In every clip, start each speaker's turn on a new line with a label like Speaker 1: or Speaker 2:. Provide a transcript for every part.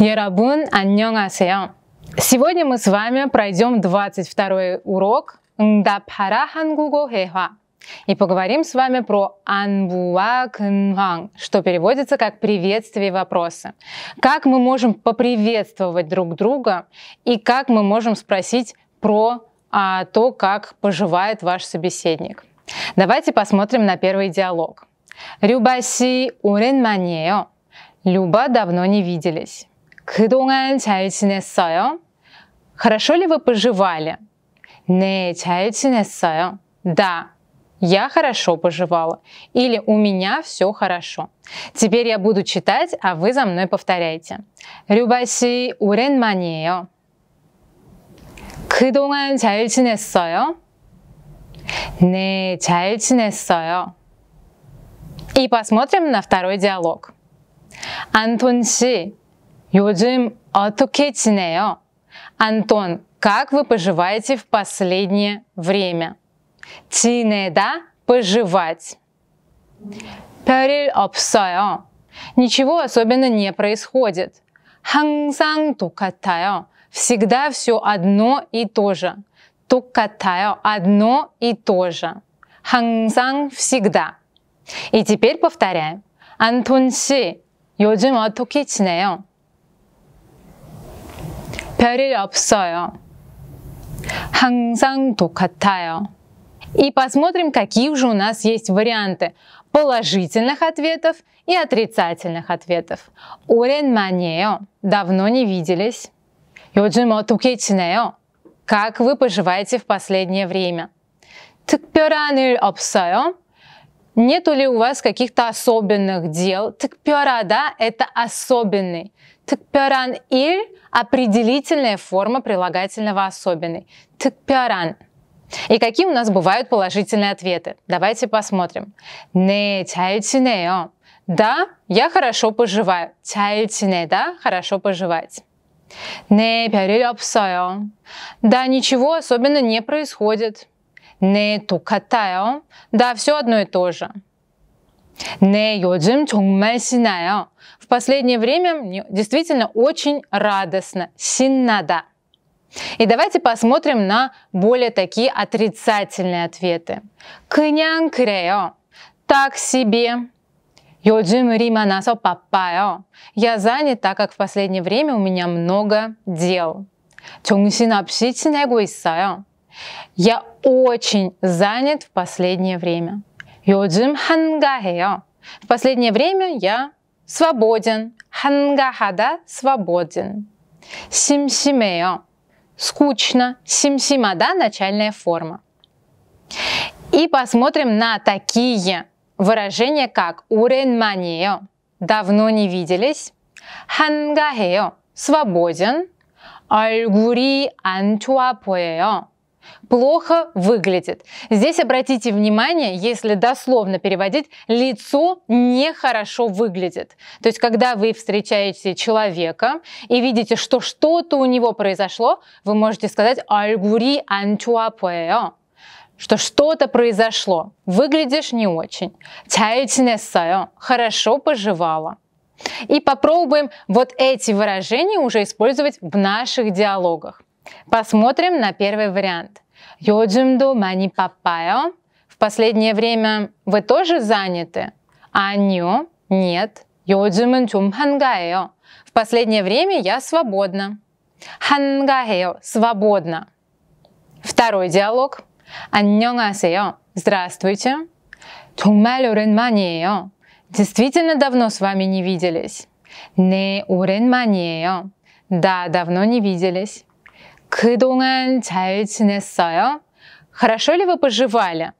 Speaker 1: 여러분, 안녕하세요. Сегодня мы с вами пройдем 22 урок 응답하라 한국어 회화 и поговорим с вами про анбуа кэнванг, что переводится как приветствие и вопросы. Как мы можем поприветствовать друг друга и как мы можем спросить про а то, как поживает ваш собеседник. Давайте посмотрим на первый диалог. 류바씨 오랜만이에요. Люба давно не виделись. 그동안 잘 지냈어요? Хорошо ли вы поживали? 네, 잘 지냈어요. Да, я хорошо поживала. Или у меня все хорошо. Теперь я буду читать, а вы за мной повторяйте. 류바씨 오랜만이에요. 그동안 잘 지냈어요? 네, 잘 지냈어요. И посмотрим на второй диалог. Антон 씨, 요즘 어떻게 지내요? Антон, как вы поживаете в последнее время? 지내다 – поживать. 별일 없어요. Ничего особенно не происходит. 항상 똑같아요. Всегда все одно и то же. 똑같아요. Одно и то же. 항상 всегда. И теперь повторяем. Антон, си, 요즘 어떻게 지내요? 별일 없어요. 항상 똑같아요. И посмотрим, какие уже у нас есть варианты положительных ответов и отрицательных ответов. Урен, 오랜만이에요. Давно не виделись. 요즘 어떻게 지내요? Как вы поживаете в последнее время? 특별한 일 없어요? Нету ли у вас каких-то особенных дел? Тыкпёрада – это особенный. Тыкпёран иль – определительная форма прилагательного особенный. Тыкпёран. И какие у нас бывают положительные ответы? Давайте посмотрим. Не чаючинео. Да, я хорошо поживаю. Чаючине, да, хорошо поживать. 네, 별일 없어요. Да, ничего особенно не происходит. 네, 똑같아요. Да, все одно и то же. Не 요즘 정말 신나요. В последнее время мне действительно очень радостно. Синнада. И давайте посмотрим на более такие отрицательные ответы. 그냥 그래요. Так себе. 요즘 을이 많아서 바빠요. Я занят, так как в последнее время у меня много дел. 정신없이 지내고 있어요. Я очень занят в последнее время. 요즘 한가해요. В последнее время я свободен. 한가하다 свободен. 심심해요. Скучно. 심심하다 начальная форма. И посмотрим на такие Выражение как уренманео – давно не виделись, 한가해요 – свободен, 얼굴이 안 좋아 плохо выглядит. Здесь обратите внимание, если дословно переводить, лицо нехорошо выглядит. То есть, когда вы встречаете человека и видите, что что-то у него произошло, вы можете сказать «Альгури анчуапуэо» что что-то произошло. Выглядишь не очень. Тяетинесайо. Хорошо пожевала. И попробуем вот эти выражения уже использовать в наших диалогах. Посмотрим на первый вариант. Йодзюмду мани папайо. В последнее время вы тоже заняты? Аню, нет. Йодзюмен тюм В последнее время я свободна. Хангаео, свободна. Второй диалог. 안녕하세요. Здравствуйте. 정말 오랜만이에요. Действительно давно с вами не виделись. 네, 오랜만이에요. Да, давно не виделись. 그동안 잘 지냈어요? Хорошо ли вы поживали?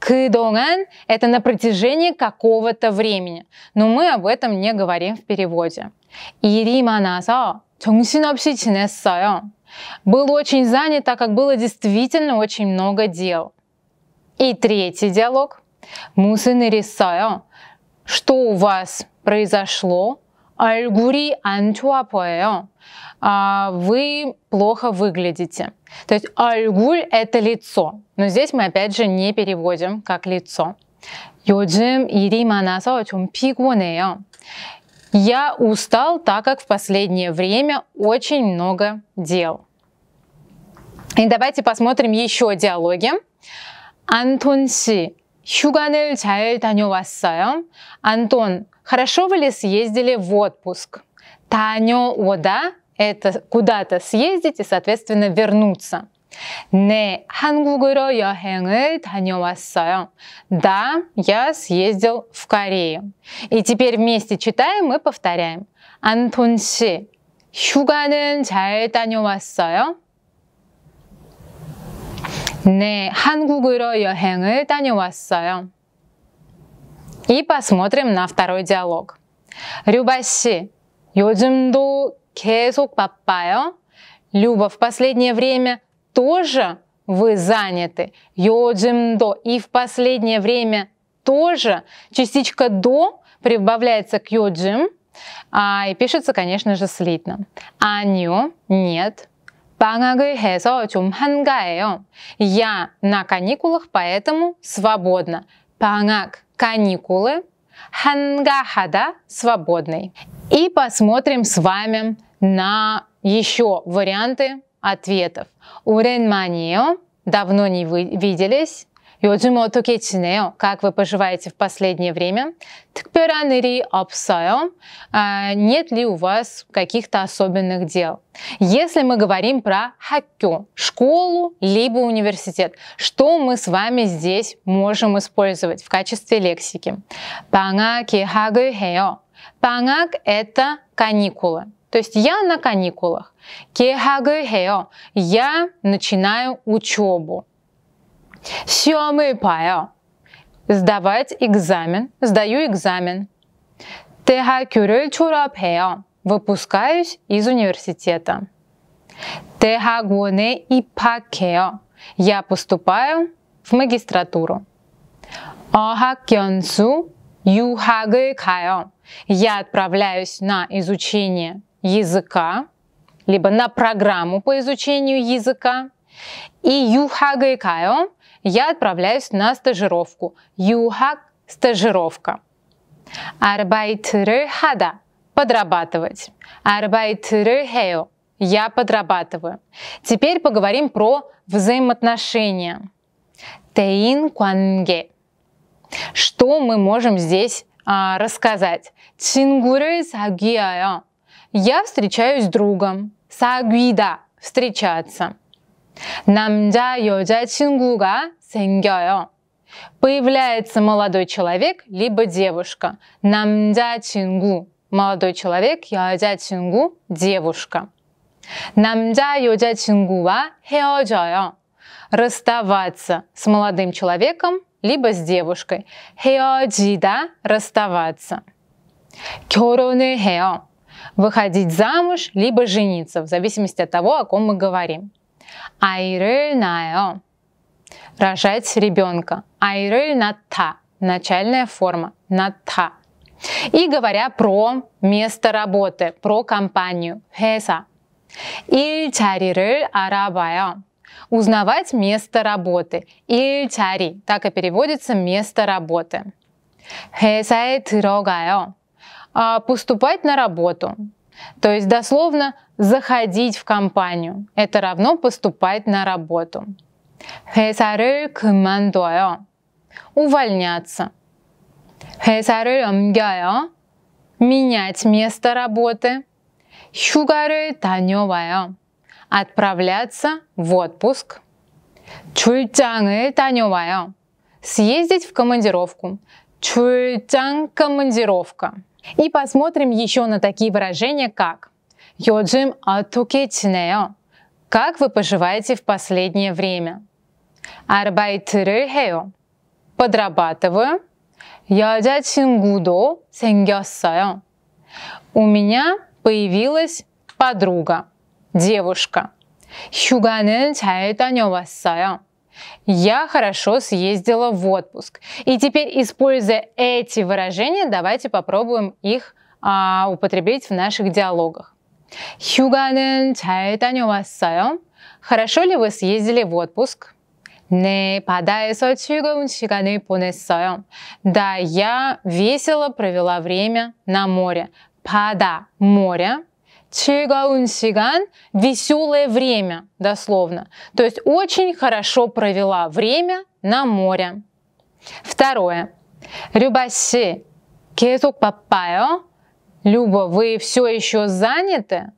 Speaker 1: Кыдонган – это на протяжении какого-то времени, но мы об этом не говорим в переводе. Ириманазо – 정신없이 지냈어요. Был очень занят, так как было действительно очень много дел. И третий диалог. Мусы нарисаю. Что у вас произошло? Альгури антуапоэо. А, вы плохо выглядите. То есть альгуль – это лицо. Но здесь мы опять же не переводим как лицо. 요즘 일이 많아서 좀 피곤해요. Я устал, так как в последнее время очень много дел. И давайте посмотрим еще диалоги. Антон Си, 휴가를 잘 다녀왔어요. Антон, хорошо вы ли съездили в отпуск? 다녀오다 – это куда-то съездить и, соответственно, вернуться. 네, 한국으로 여행을 다녀왔어요. Да, я съездил в Корею. И теперь вместе читаем и повторяем. Антон, 씨, 휴가는 잘 다녀왔어요? 네, 한국으로 여행을 다녀왔어요. И посмотрим на второй диалог. Люба 씨, 요즘도 계속 바빠요? Люба, в последнее время тоже вы заняты. Йоджим до. И в последнее время тоже частичка до прибавляется к йоджим а, и пишется, конечно же, слитно. Аню нет. 방학을 해서 좀 한가해요. Я на каникулах, поэтому свободно. 방학 – каникулы, хангахада – свободный. И посмотрим с вами на еще варианты ответов. 오랜만이에요. Давно не вы виделись. 요즘 어떻게 지내요? Как вы поживаете в последнее время? 특별한 일이 없어요? А, нет ли у вас каких-то особенных дел? Если мы говорим про 학교, школу, либо университет, что мы с вами здесь можем использовать в качестве лексики? 방학 계획을 해요. 방학 – это каникулы. То есть я на каникулах. 계획을 Я начинаю учебу. 시험을 봐요. Сдавать экзамен. Сдаю экзамен. 대학교를 졸업해요. Выпускаюсь из университета. 대학원에 입학해요. Я поступаю в магистратуру. 어학연수 유학을 가요. Я отправляюсь на изучение языка, либо на программу по изучению языка. И юхага я отправляюсь на стажировку. Юхаг – стажировка. Арбайтры хада – подрабатывать. Арбайтры хео – я подрабатываю. Теперь поговорим про взаимоотношения. Тейн куанге. Что мы можем здесь а, рассказать? Чингуры сагиая. Я встречаюсь с другом. 사귀다 – встречаться. 남자 여자친구가 생겨요. Появляется молодой человек, либо девушка. Намдя чингу – молодой человек, 여자 чингу – девушка. Намдя 여자 친구와 헤어져요. Расставаться с молодым человеком, либо с девушкой. 헤어지다 – расставаться. 결혼을 해요 выходить замуж, либо жениться, в зависимости от того, о ком мы говорим. Айрынао – рожать ребенка. Айрыната – начальная форма. Ната. И говоря про место работы, про компанию. Хеса. Ильчариры арабая. Узнавать место работы. Ильчари. Так и переводится место работы. Хесае тирогайо. А, поступать на работу. То есть дословно заходить в компанию. Это равно поступать на работу. 회사를 그만둬요. Увольняться. 회사를 옮겨요. Менять место работы. 휴가를 다녀와요. Отправляться в отпуск. 출장을 다녀와요. Съездить в командировку. 출장 – командировка. И посмотрим еще на такие выражения, как «Йоджим атукетинео» – «Как вы поживаете в последнее время?» «Арбайтрыхео» – «Подрабатываю». «Яджачингудо сенгёсаю» – «У меня появилась подруга, девушка». «Хюганэн чай танёвасаю» – я хорошо съездила в отпуск. И теперь, используя эти выражения, давайте попробуем их а, употребить в наших диалогах. 휴가는 잘 다녀왔어요? Хорошо ли вы съездили в отпуск? 네, 바다에서 즐거운 시간을 보냈어요. Да, я весело провела время на море. 바다 – море. 즐거운 시간, веселое время, дословно. То есть очень хорошо провела время на море. Второе. Рюбаси, 계속 바빠요? Люба, вы все еще заняты?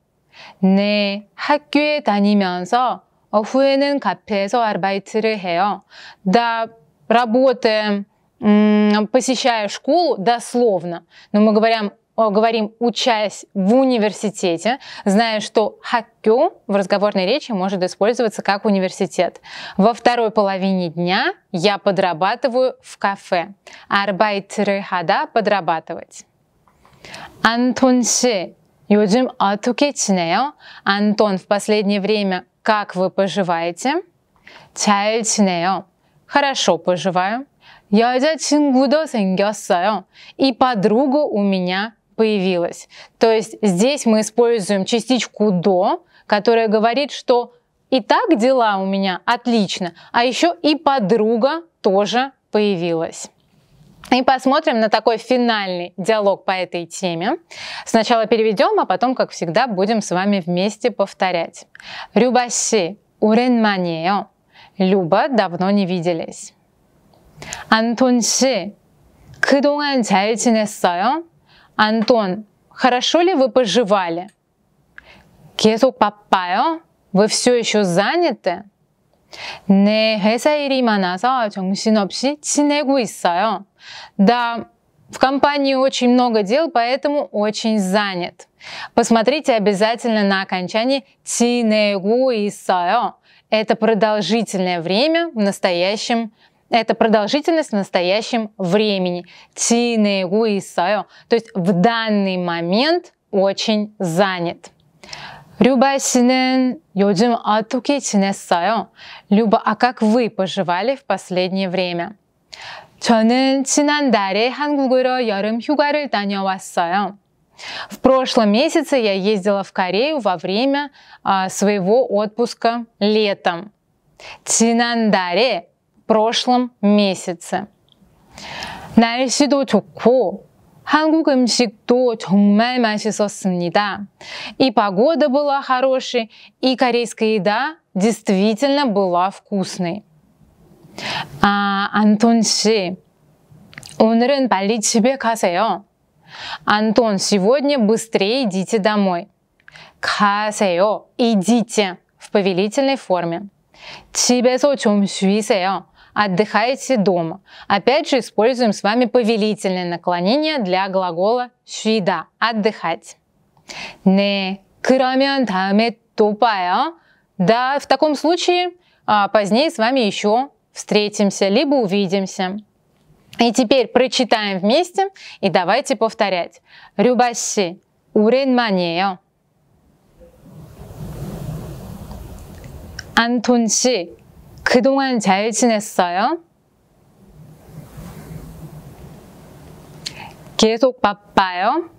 Speaker 1: 네, 학교에 다니면서 오후에는 카페에서 아르바이트를 해요. Да, работаем, посещая школу, дословно. Но мы говорим говорим «учась в университете», зная, что «хаккю» в разговорной речи может использоваться как университет. Во второй половине дня я подрабатываю в кафе. «Арбайтеры хада» – подрабатывать. Антон Си, 요즘 어떻게 Антон, в последнее время как вы поживаете? 잘 Хорошо поживаю. Я 여자친구도 생겼어요. И подруга у меня появилась. То есть здесь мы используем частичку «до», которая говорит, что и так дела у меня отлично, а еще и подруга тоже появилась. И посмотрим на такой финальный диалог по этой теме. Сначала переведем, а потом, как всегда, будем с вами вместе повторять. Люба си, урен манео. Люба, давно не виделись. Антон си, 그동안 잘 지냈어요? Антон, хорошо ли вы поживали? 계속 바빠요? Вы все еще заняты? 네, 회사 일이 많아서 정신없이 지내고 있어요. Да, в компании очень много дел, поэтому очень занят. Посмотрите обязательно на окончание 지내고 있어요. Это продолжительное время в настоящем это продолжительность в настоящем времени. Тины, гуисаю, то есть в данный момент очень занят. Люба 씨는 요즘 어떻게 지냈어요? Люба, а как вы поживали в последнее время? 저는 지난달에 한국으로 여름 휴가를 다녀왔어요. В прошлом месяце я ездила в Корею во время а, своего отпуска летом. 지난달에 прошлом месяце. 날씨도 좋고 한국 음식도 정말 맛있었습니다. И погода была хорошей, и корейская еда действительно была вкусной. 아, 안톤 씨, 오늘은 빨리 집에 가세요. Антон, сегодня быстрее идите домой. 가세요, идите в повелительной форме. 집에서 좀 쉬세요 отдыхаете дома. Опять же, используем с вами повелительное наклонение для глагола 쉬다, отдыхать. 네, 그러면 다음에 또 봐요. Да, в таком случае а, позднее с вами еще встретимся, либо увидимся. И теперь прочитаем вместе и давайте повторять. Рюбаси, 오랜만이에요. 안톤 그동안 잘 지냈어요? 계속 바빠요?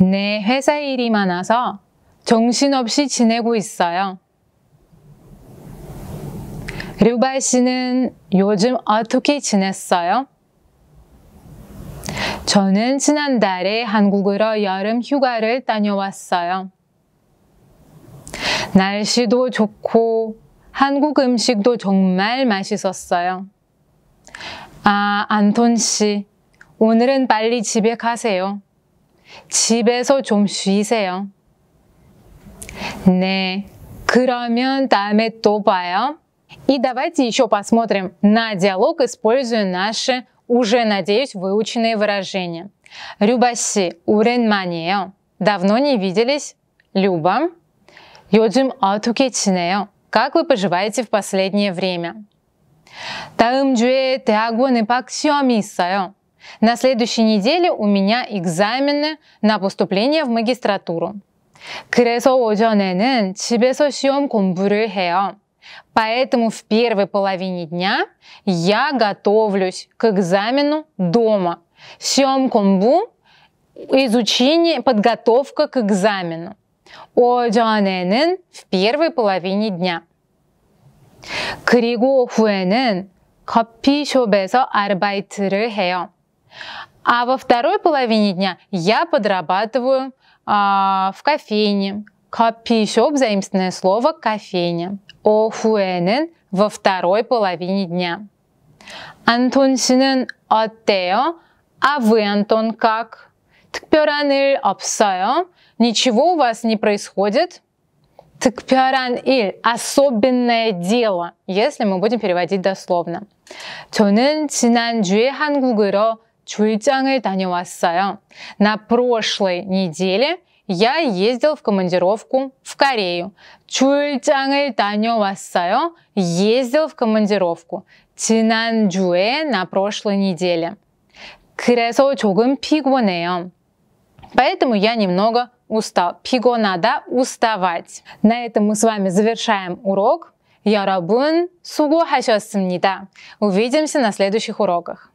Speaker 1: 네, 회사 일이 많아서 정신없이 지내고 있어요. 류바 씨는 요즘 어떻게 지냈어요? 저는 지난달에 한국으로 여름 휴가를 다녀왔어요. 날씨도 좋고 한국 음식도 정말 맛있었어요. 아, 안톤 씨, 오늘은 빨리 집에 가세요. 집에서 좀 쉬세요. 네, 그러면 다음에 또 봐요. И давайте еще посмотрим на диалог, используя наши, уже, надеюсь, выученные выражения. Люба си, урен манео. Давно не виделись. Люба. 요즘 어떻게 지내요? Как вы поживаете в последнее время? 다음 주에 대학원에 박시험이 있어요. На следующей неделе у меня экзамены на поступление в магистратуру. 그래서 오전에는 집에서 시험 공부를 해요. Поэтому в первой половине дня я готовлюсь к экзамену дома. Сьом комбу – изучение, подготовка к экзамену. 오전에는 в первой половине дня. 그리고 후에는 커피숍에서 아르바이트를 해요. А во второй половине дня я подрабатываю а, в кофейне. 커피숍 – заимственное слово «кофейня». 오후에는 во второй половине дня. Антон 씨는 어때요? А вы, Антон, как? 특별한 일 없어요? ничего у вас не происходит, так пиаран иль – особенное дело, если мы будем переводить дословно. 저는 지난주에 한국으로 출장을 다녀왔어요. На прошлой неделе я ездил в командировку в Корею. 출장을 다녀왔어요. Ездил в командировку. 지난주에 – на прошлой неделе. 그래서 조금 피곤해요. Поэтому я немного устал. надо уставать. На этом мы с вами завершаем урок. 여러분 수고하셨습니다. Увидимся на следующих уроках.